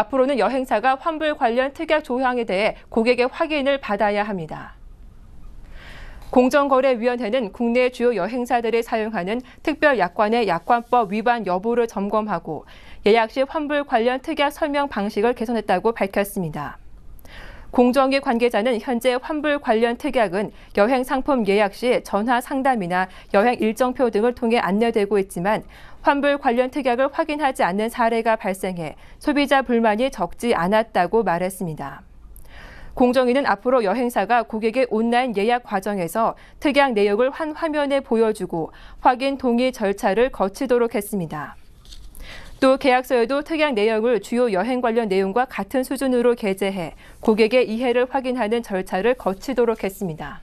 앞으로는 여행사가 환불 관련 특약 조항에 대해 고객의 확인을 받아야 합니다. 공정거래위원회는 국내 주요 여행사들이 사용하는 특별약관의 약관법 위반 여부를 점검하고 예약 시 환불 관련 특약 설명 방식을 개선했다고 밝혔습니다. 공정위 관계자는 현재 환불 관련 특약은 여행 상품 예약 시 전화 상담이나 여행 일정표 등을 통해 안내되고 있지만 환불 관련 특약을 확인하지 않는 사례가 발생해 소비자 불만이 적지 않았다고 말했습니다. 공정위는 앞으로 여행사가 고객의 온라인 예약 과정에서 특약 내역을 한 화면에 보여주고 확인 동의 절차를 거치도록 했습니다. 또 계약서에도 특약 내역을 주요 여행 관련 내용과 같은 수준으로 게재해 고객의 이해를 확인하는 절차를 거치도록 했습니다.